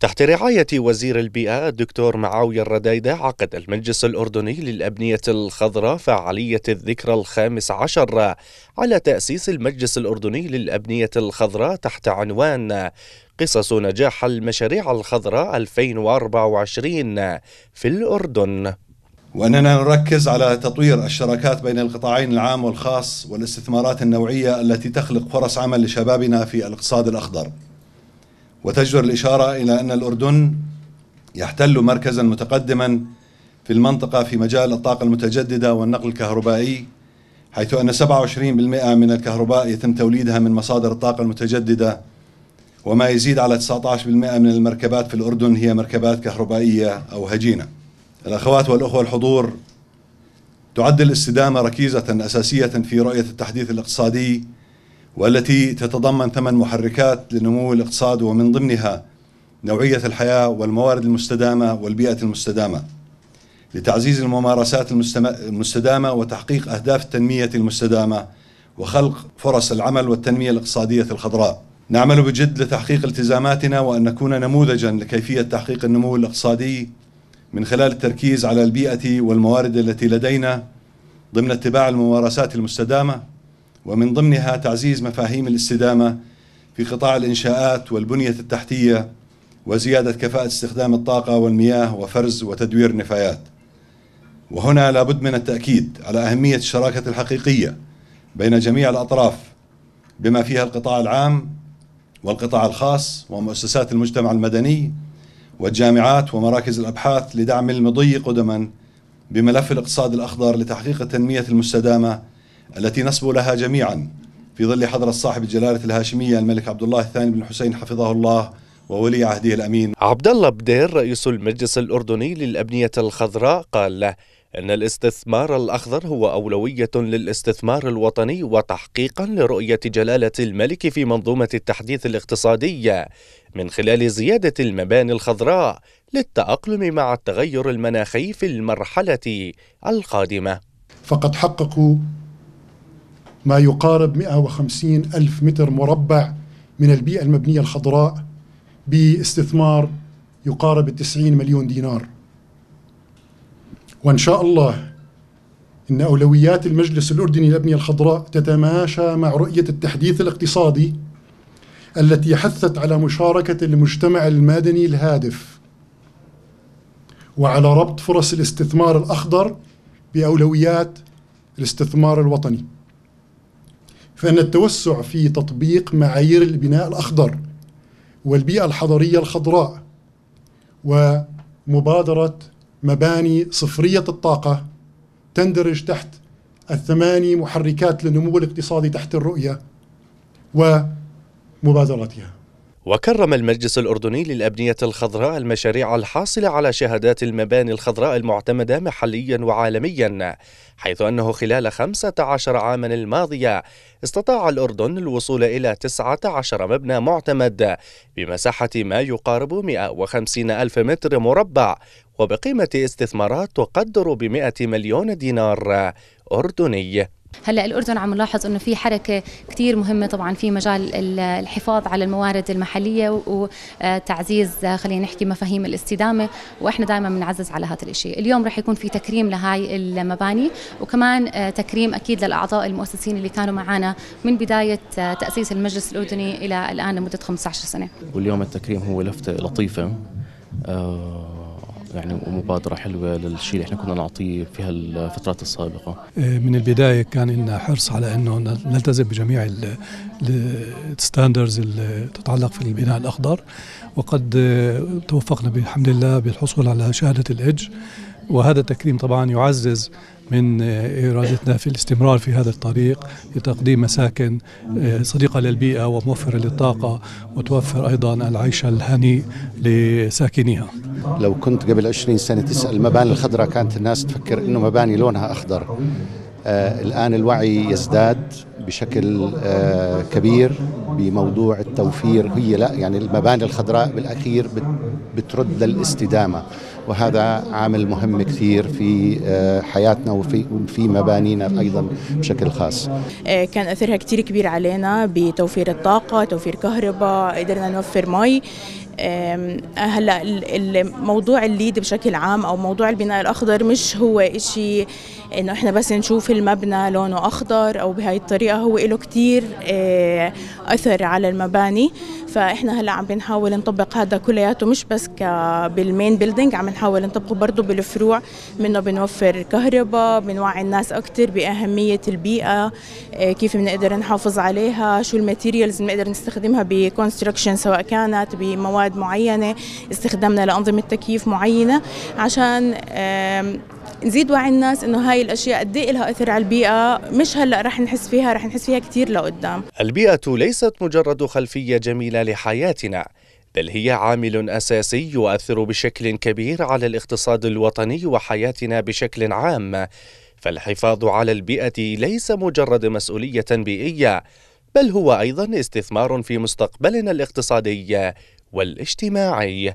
تحت رعاية وزير البيئة الدكتور معاوية الرديدة عقد المجلس الأردني للأبنية الخضراء فعالية الذكرى الخامس عشر على تأسيس المجلس الأردني للأبنية الخضراء تحت عنوان قصص نجاح المشاريع الخضراء 2024 في الأردن وأننا نركز على تطوير الشراكات بين القطاعين العام والخاص والاستثمارات النوعية التي تخلق فرص عمل لشبابنا في الاقتصاد الأخضر وتجدر الإشارة إلى أن الأردن يحتل مركزا متقدما في المنطقة في مجال الطاقة المتجددة والنقل الكهربائي حيث أن 27% من الكهرباء يتم توليدها من مصادر الطاقة المتجددة وما يزيد على 19% من المركبات في الأردن هي مركبات كهربائية أو هجينة الأخوات والأخوة الحضور تعد الاستدامة ركيزة أساسية في رؤية التحديث الاقتصادي والتي تتضمن ثمان محركات لنمو الاقتصاد ومن ضمنها نوعية الحياة والموارد المستدامة والبيئة المستدامة لتعزيز الممارسات المستدامة وتحقيق أهداف التنمية المستدامة وخلق فرص العمل والتنمية الاقتصادية الخضراء نعمل بجد لتحقيق التزاماتنا وأن نكون نموذجا لكيفية تحقيق النمو الاقتصادي من خلال التركيز على البيئة والموارد التي لدينا ضمن اتباع الممارسات المستدامة ومن ضمنها تعزيز مفاهيم الاستدامة في قطاع الإنشاءات والبنية التحتية وزيادة كفاءة استخدام الطاقة والمياه وفرز وتدوير النفايات وهنا لابد من التأكيد على أهمية الشراكة الحقيقية بين جميع الأطراف بما فيها القطاع العام والقطاع الخاص ومؤسسات المجتمع المدني والجامعات ومراكز الأبحاث لدعم المضي قدما بملف الاقتصاد الأخضر لتحقيق التنمية المستدامة التي نسبو لها جميعا في ظل حضرة صاحب الجلالة الهاشمية الملك عبد الله الثاني بن حسين حفظه الله وولي عهده الأمين عبد الله بدير رئيس المجلس الأردني للأبنية الخضراء قال له أن الاستثمار الأخضر هو أولوية للاستثمار الوطني وتحقيقا لرؤية جلالة الملك في منظومة التحديث الاقتصادي من خلال زيادة المباني الخضراء للتأقلم مع التغير المناخي في المرحلة القادمة. فقد حققوا ما يقارب 150 ألف متر مربع من البيئة المبنية الخضراء باستثمار يقارب 90 مليون دينار وإن شاء الله إن أولويات المجلس الأردني للأبنية الخضراء تتماشى مع رؤية التحديث الاقتصادي التي حثت على مشاركة المجتمع المدني الهادف وعلى ربط فرص الاستثمار الأخضر بأولويات الاستثمار الوطني فإن التوسع في تطبيق معايير البناء الأخضر والبيئة الحضرية الخضراء ومبادرة مباني صفرية الطاقة تندرج تحت الثماني محركات للنمو الاقتصادي تحت الرؤية ومبادراتها وكرم المجلس الأردني للأبنية الخضراء المشاريع الحاصلة على شهادات المباني الخضراء المعتمدة محليا وعالميا حيث أنه خلال 15 عاما الماضية استطاع الأردن الوصول إلى 19 مبنى معتمد بمساحة ما يقارب 150 ألف متر مربع وبقيمة استثمارات تقدر ب 100 مليون دينار أردني هلا الاردن عم نلاحظ انه في حركه كثير مهمه طبعا في مجال الحفاظ على الموارد المحليه وتعزيز آه، آه، خلينا نحكي مفاهيم الاستدامه واحنا دائما بنعزز على هذا الشيء اليوم رح يكون في تكريم لهاي المباني وكمان آه، تكريم اكيد للاعضاء المؤسسين اللي كانوا معنا من بدايه تاسيس المجلس الاردني الى الان لمده 15 سنه واليوم التكريم هو لفته لطيفه آه يعني ومبادره حلوه للشيء اللي احنا كنا نعطيه في هالفترات السابقه. آه، من البدايه كان لنا حرص على انه نلتزم بجميع الستاندرز اللي تتعلق في البناء الاخضر وقد آه، توفقنا بالحمد لله بالحصول على شهاده الاج وهذا التكريم طبعا يعزز من آه، إرادتنا في الاستمرار في هذا الطريق لتقديم مساكن آه، صديقة للبيئة وموفرة للطاقة وتوفر أيضا العيش الهنيء لساكنيها لو كنت قبل 20 سنة تسأل المباني الخضراء كانت الناس تفكر أنه مباني لونها أخضر آه الآن الوعي يزداد بشكل آه كبير بموضوع التوفير هي لا يعني المباني الخضراء بالأخير بترد للاستدامة وهذا عامل مهم كثير في آه، حياتنا وفي في مبانينا ايضا بشكل خاص. آه، كان اثرها كثير كبير علينا بتوفير الطاقه، توفير كهرباء، قدرنا نوفر مي آه، هلا الموضوع الليد بشكل عام او موضوع البناء الاخضر مش هو شيء انه احنا بس نشوف المبنى لونه اخضر او بهاي الطريقه هو له كثير آه، اثر على المباني فاحنا هلا عم بنحاول نطبق هذا كلياته مش بس بالمين بيلدينج عم نحاول نطبقه برضه بالفروع منه بنوفر كهرباء بنوعي الناس اكثر باهميه البيئه آه، كيف بنقدر نحافظ عليها شو الماتيريالز بنقدر نستخدمها بكونستراكشن سواء كانت بمواد مواد معينه استخدامنا لانظمه تكييف معينه عشان نزيد وعي الناس انه هاي الاشياء قد ايه لها اثر على البيئه مش هلا رح نحس فيها رح نحس فيها كثير لقدام البيئه ليست مجرد خلفيه جميله لحياتنا بل هي عامل اساسي يؤثر بشكل كبير على الاقتصاد الوطني وحياتنا بشكل عام فالحفاظ على البيئه ليس مجرد مسؤوليه بيئيه بل هو ايضا استثمار في مستقبلنا الاقتصادي والاجتماعي